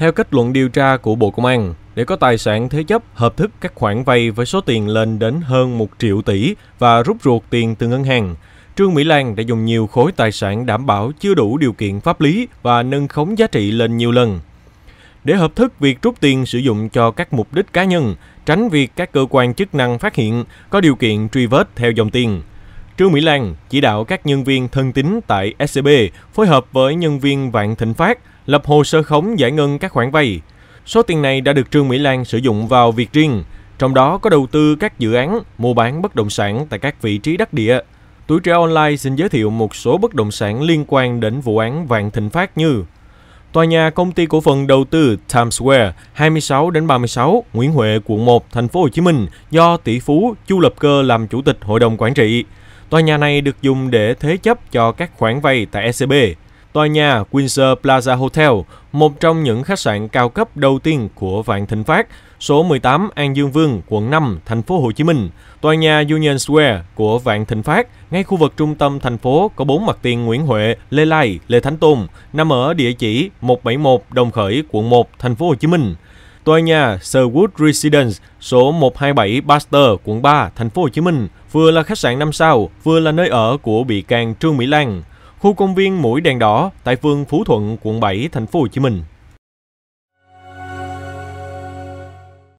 Theo kết luận điều tra của Bộ Công an, để có tài sản thế chấp, hợp thức các khoản vay với số tiền lên đến hơn 1 triệu tỷ và rút ruột tiền từ ngân hàng, Trương Mỹ Lan đã dùng nhiều khối tài sản đảm bảo chưa đủ điều kiện pháp lý và nâng khống giá trị lên nhiều lần. Để hợp thức việc rút tiền sử dụng cho các mục đích cá nhân, tránh việc các cơ quan chức năng phát hiện có điều kiện truy vết theo dòng tiền, Trương Mỹ Lan chỉ đạo các nhân viên thân tín tại SCB phối hợp với nhân viên Vạn Thịnh Phát lập hồ sơ khống giải ngân các khoản vay. Số tiền này đã được Trương Mỹ Lan sử dụng vào việc riêng, trong đó có đầu tư các dự án, mua bán bất động sản tại các vị trí đắc địa. Tuổi trẻ online xin giới thiệu một số bất động sản liên quan đến vụ án Vạn Thịnh Phát như Tòa nhà công ty cổ phần đầu tư Times Square 26 đến 36 Nguyễn Huệ quận 1 thành phố Hồ Chí Minh do tỷ phú Chu Lập Cơ làm chủ tịch hội đồng quản trị. Tòa nhà này được dùng để thế chấp cho các khoản vay tại ECB. Tòa nhà Windsor Plaza Hotel, một trong những khách sạn cao cấp đầu tiên của Vạn Thịnh Phát, số 18 An Dương Vương, quận 5, thành phố Hồ Chí Minh. Tòa nhà Union Square của Vạn Thịnh Phát, ngay khu vực trung tâm thành phố có bốn mặt tiền Nguyễn Huệ, Lê Lai, Lê Thánh Tôn, nằm ở địa chỉ 171 Đồng Khởi, quận 1, thành phố Hồ Chí Minh. Tòa nhà Sherwood Residence số 127 Baxter, quận 3, thành phố Hồ Chí Minh, vừa là khách sạn 5 sao, vừa là nơi ở của bị can Trương Mỹ Lan. Khu công viên Mũi Đèn Đỏ tại phường Phú Thuận, quận 7, thành phố Hồ Chí Minh.